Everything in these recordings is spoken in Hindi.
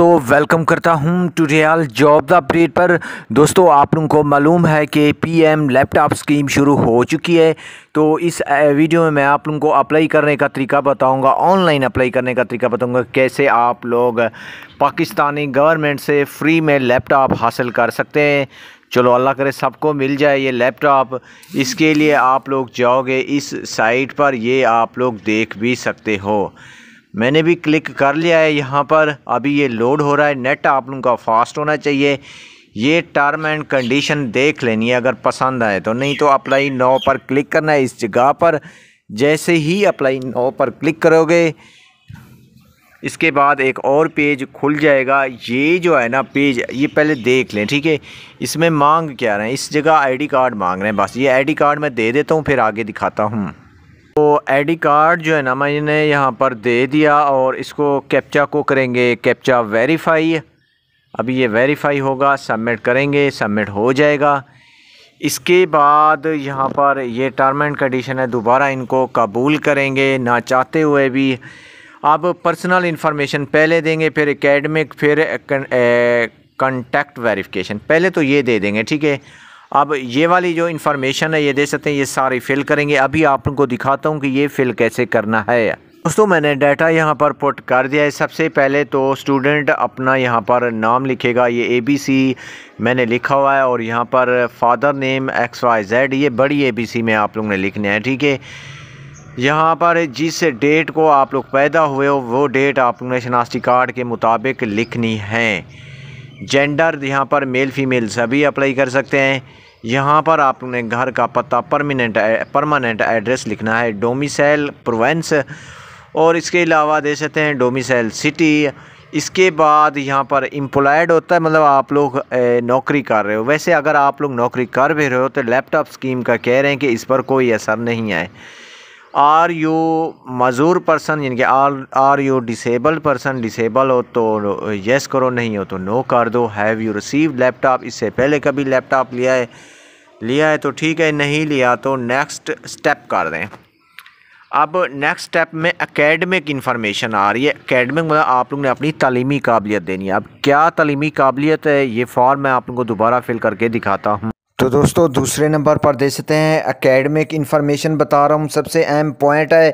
दोस्तों वेलकम करता हूं टूरियल जॉब द अपडेट पर दोस्तों आप लोगों को मालूम है कि पीएम लैपटॉप स्कीम शुरू हो चुकी है तो इस वीडियो में मैं आप लोगों को अप्लाई करने का तरीका बताऊंगा ऑनलाइन अप्लाई करने का तरीका बताऊंगा कैसे आप लोग पाकिस्तानी गवर्नमेंट से फ्री में लैपटॉप हासिल कर सकते हैं चलो अल्लाह करे सबको मिल जाए ये लैपटॉप इसके लिए आप लोग जाओगे इस साइट पर ये आप लोग देख भी सकते हो मैंने भी क्लिक कर लिया है यहाँ पर अभी ये लोड हो रहा है नेट आप लोगों का फास्ट होना चाहिए ये टर्म एंड कंडीशन देख लेनी है अगर पसंद आए तो नहीं तो अप्लाई नो पर क्लिक करना है इस जगह पर जैसे ही अप्लाई नो पर क्लिक करोगे इसके बाद एक और पेज खुल जाएगा ये जो है ना पेज ये पहले देख लें ठीक है इसमें मांग क्या रहे हैं इस जगह आईडी कार्ड मांग रहे हैं बस ये आईडी कार्ड मैं दे देता हूँ फिर आगे दिखाता हूँ तो आईडी कार्ड जो है ना मैंने यहाँ पर दे दिया और इसको कैप्चा को करेंगे कैप्चा वेरीफाई अभी ये वेरीफाई होगा सबमिट करेंगे सबमिट हो जाएगा इसके बाद यहाँ पर ये टर्म एंड कंडीशन है दोबारा इनको कबूल करेंगे ना चाहते हुए भी अब पर्सनल इन्फॉर्मेशन पहले देंगे फिर एकेडमिक फिर कन, कॉन्टैक्ट वेरिफिकेशन पहले तो ये दे देंगे ठीक है अब ये वाली जो इन्फॉर्मेशन है ये दे सकते हैं ये सारी फिल करेंगे अभी आप उनको दिखाता हूँ कि ये फिल कैसे करना है दोस्तों मैंने डाटा यहाँ पर पुट कर दिया है सबसे पहले तो स्टूडेंट अपना यहाँ पर नाम लिखेगा ये ए बी सी मैंने लिखा हुआ है और यहाँ पर father name X Y Z ये बड़ी ए बी सी में आप लोग ने लिखने हैं ठीक है यहाँ पर जिस डेट को आप लोग पैदा हुए हो वो डेट आप लोग ने शनाख्ती कार्ड के मुताबिक लिखनी है जेंडर यहाँ पर मेल फीमेल सभी अप्लाई कर सकते हैं यहाँ पर आपने घर का पता परमानेंट परमानेंट एड्रेस लिखना है डोमिसल प्रोवेंस और इसके अलावा दे सकते हैं डोमिसल सिटी इसके बाद यहाँ पर एम्प्लॉयड होता है मतलब आप लोग नौकरी कर रहे हो वैसे अगर आप लोग नौकरी कर भी रहे हो तो लैपटॉप स्कीम का कह रहे हैं कि इस पर कोई असर नहीं आए आर यू मज़ूर पर्सन यानी कि are are you disabled person disable हो तो येस करो नहीं हो तो नो कर दो हैव यू रिसीव लैपटॉप इससे पहले कभी लैपटॉप लिया है लिया है तो ठीक है नहीं लिया तो नेक्स्ट स्टेप कर दें अब नेक्स्ट स्टेप में अकेडमिक इन्फॉर्मेशन आ रही है अकेडमिक मतलब आप लोगों ने अपनी तलीमी काबिलियत देनी है अब क्या तलीमी काबिलियत है ये फॉर्म मैं आप लोगों को दोबारा फिल करके दिखाता हूँ तो दोस्तों दूसरे नंबर पर दे सकते हैं एकेडमिक इन्फॉर्मेशन बता रहा हूँ सबसे अहम पॉइंट है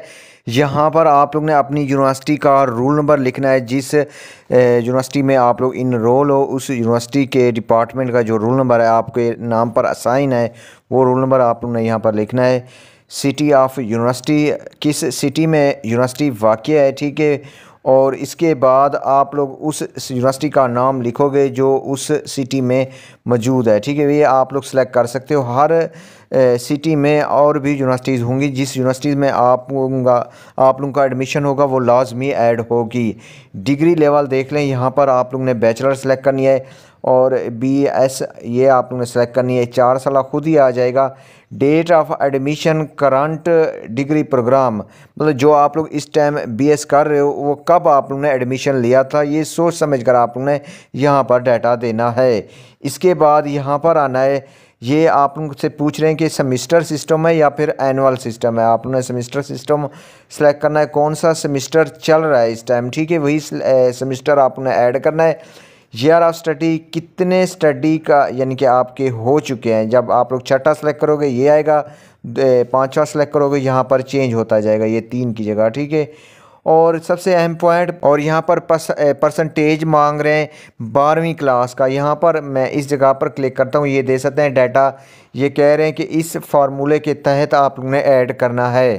यहाँ पर आप लोग ने अपनी यूनिवर्सिटी का रूल नंबर लिखना है जिस यूनिवर्सिटी में आप लोग इनरोल हो उस यूनिवर्सिटी के डिपार्टमेंट का जो रूल नंबर है आपके नाम पर असाइन है वो रूल नंबर आप लोग ने यहाँ पर लिखना है सिटी ऑफ यूनिवर्सिटी किस सिटी में यूनिवर्सिटी वाक़ है ठीक है और इसके बाद आप लोग उस यूनिवर्सिटी का नाम लिखोगे जो उस सिटी में मौजूद है ठीक है ये आप लोग सेलेक्ट कर सकते हो हर सिटी में और भी यूनिवर्सिटीज़ होंगी जिस यूनिवर्सिटीज़ में आप का आप लोगों का एडमिशन होगा वो लाजमी ऐड होगी डिग्री लेवल देख लें यहाँ पर आप लोग ने बैचलर सेलेक्ट करनी है और बी एस ये आप लोगों ने सेलेक्ट करनी है चार साल खुद ही आ जाएगा date of admission current degree program मतलब जो आप लोग इस टाइम बीएस कर रहे हो वो कब आप लोगों ने एडमिशन लिया था ये सोच समझ कर आप लोगों ने यहाँ पर डाटा देना है इसके बाद यहाँ पर आना है ये आप से पूछ रहे हैं कि सेमिस्टर सिस्टम है या फिर एनुअल सिस्टम है आपने सेमिस्टर सिस्टम सेलेक्ट करना है कौन सा सेमिस्टर चल रहा है इस टाइम ठीक है वही सेमिस्टर आपने ऐड करना है जे आर ऑफ स्टडी कितने स्टडी का यानी कि आपके हो चुके हैं जब आप लोग छठा सेलेक्ट करोगे ये आएगा पाँचवा सेलेक्ट करोगे यहाँ पर चेंज होता जाएगा ये तीन की जगह ठीक है और सबसे अहम पॉइंट और यहाँ पर परसेंटेज मांग रहे हैं बारहवीं क्लास का यहाँ पर मैं इस जगह पर क्लिक करता हूँ ये दे सकते हैं डाटा ये कह रहे हैं कि इस फार्मूले के तहत आप लोग ने ऐड करना है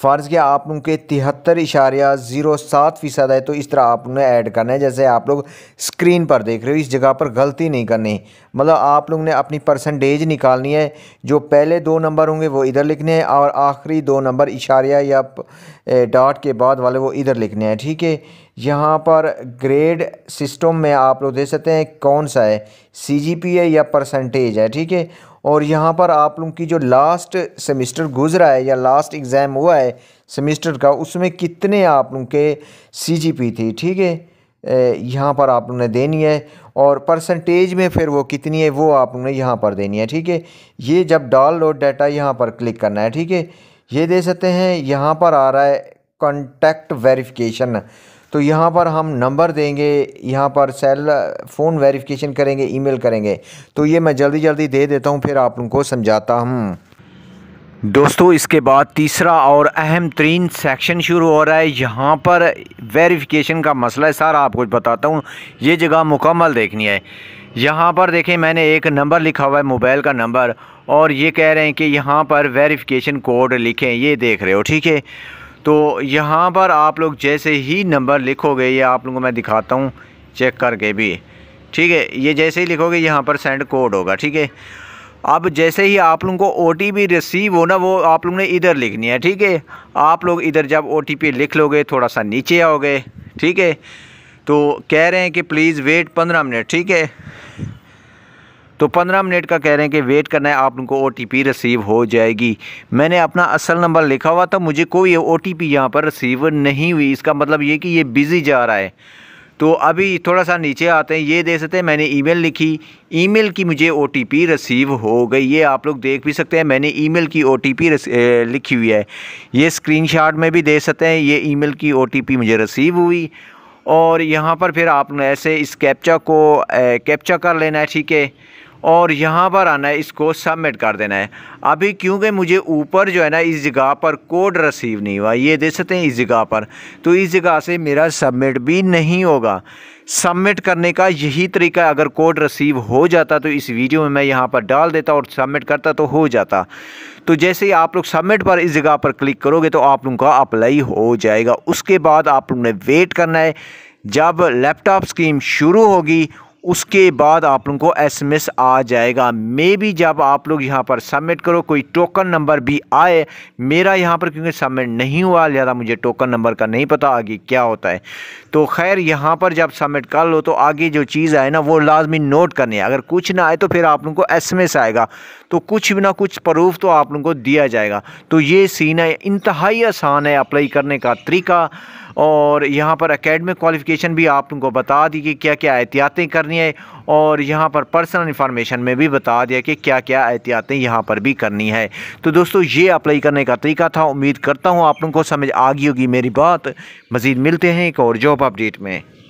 फ़र्ज़ किया आप लोगों के तिहत्तर इशारिया ज़ीरो सात फ़ीसद है तो इस तरह आप लोगों ने ऐड करना है जैसे आप लोग स्क्रीन पर देख रहे हो इस जगह पर गलती नहीं करनी मतलब आप लोगों ने अपनी परसेंटेज निकालनी है जो पहले दो नंबर होंगे वो इधर लिखने हैं और आखिरी दो नंबर इशारिया या डॉट के बाद वाले वो इधर लिखने हैं ठीक है यहाँ पर ग्रेड सिस्टम में आप लोग दे सकते हैं कौन सा है सी जी पी है या परसेंटेज है ठीक है और यहाँ पर आप लोगों की जो लास्ट सेमिस्टर गुजरा है या लास्ट एग्ज़ाम हुआ है सेमिस्टर का उसमें कितने आप लोगों के सी जी पी थी ठीक है यहाँ पर आप लोगों ने देनी है और परसेंटेज में फिर वो कितनी है वो आप लोगों ने यहाँ पर देनी है ठीक है ये जब डाउनलोड डाटा यहाँ पर क्लिक करना है ठीक है ये दे सकते हैं यहाँ पर आ रहा है कॉन्टैक्ट वेरिफिकेशन तो यहाँ पर हम नंबर देंगे यहाँ पर सेल फ़ोन वेरिफिकेशन करेंगे ईमेल करेंगे तो ये मैं जल्दी जल्दी दे देता हूँ फिर आप उनको समझाता हूँ दोस्तों इसके बाद तीसरा और अहम तरीन सेक्शन शुरू हो रहा है यहाँ पर वेरिफिकेशन का मसला है सारा आपको बताता हूँ ये जगह मुकम्मल देखनी है यहाँ पर देखें मैंने एक नंबर लिखा हुआ है मोबाइल का नंबर और ये कह रहे हैं कि यहाँ पर वेरिफिकेशन कोड लिखें ये देख रहे हो ठीक है तो यहाँ पर आप लोग जैसे ही नंबर लिखोगे ये आप लोगों को मैं दिखाता हूँ चेक करके भी ठीक है ये जैसे ही लिखोगे यहाँ पर सेंड कोड होगा ठीक है अब जैसे ही आप लोगों को ओ रिसीव हो ना वो आप लोगों ने इधर लिखनी है ठीक है आप लोग इधर जब ओ लिख लोगे थोड़ा सा नीचे आओगे ठीक है तो कह रहे हैं कि प्लीज़ वेट पंद्रह मिनट ठीक है तो पंद्रह मिनट का कह रहे हैं कि वेट करना है आप उनको ओ रिसीव हो जाएगी मैंने अपना असल नंबर लिखा हुआ था मुझे कोई ओ टी पी यहाँ पर रिसीव नहीं हुई इसका मतलब ये कि ये बिज़ी जा रहा है तो अभी थोड़ा सा नीचे आते हैं ये देख सकते हैं मैंने ईमेल लिखी ईमेल की मुझे ओ रिसीव हो गई ये आप लोग देख भी सकते हैं मैंने ईमेल की ओ लिखी हुई है ये स्क्रीनशॉट में भी देख सकते हैं ये ईमेल की ओ मुझे रिसीव हुई और यहाँ पर फिर आप ऐसे इस कैप्चा को कैप्चा कर लेना है ठीक है और यहाँ पर आना है इसको सबमिट कर देना है अभी क्योंकि मुझे ऊपर जो है ना इस जगह पर कोड रिसीव नहीं हुआ ये देख सकते हैं इस जगह पर तो इस जगह से मेरा सबमिट भी नहीं होगा सबमिट करने का यही तरीका अगर कोड रिसीव हो जाता तो इस वीडियो में मैं यहाँ पर डाल देता और सबमिट करता तो हो जाता तो जैसे ही आप लोग सबमिट पर इस जगह पर क्लिक करोगे तो आप लोगों का अप्लाई हो जाएगा उसके बाद आप लोगों ने वेट करना है जब लैपटॉप स्कीम शुरू होगी उसके बाद आप लोगों को एसएमएस आ जाएगा मे भी जब आप लोग यहाँ पर सबमिट करो कोई टोकन नंबर भी आए मेरा यहाँ पर क्योंकि सबमिट नहीं हुआ लिहाजा मुझे टोकन नंबर का नहीं पता आगे क्या होता है तो खैर यहाँ पर जब सबमिट कर लो तो आगे जो चीज़ आए ना वो लाजमी नोट करनी है अगर कुछ ना आए तो फिर आप लोग को एस आएगा तो कुछ भी ना कुछ प्रूफ तो आप लोग को दिया जाएगा तो ये सीन है इंतहाई आसान है अप्लाई करने का तरीका और यहाँ पर अकेडमिक क्वालिफ़िकेशन भी आप उनको बता दी कि क्या क्या एहतियातें करनी है और यहाँ पर पर्सनल इन्फॉर्मेशन में भी बता दिया कि क्या क्या एहतियातें यहाँ पर भी करनी है तो दोस्तों ये अप्लाई करने का तरीका था उम्मीद करता हूँ आप लोगों को समझ आ गई होगी मेरी बात मज़ीद मिलते हैं एक और जॉब अपडेट में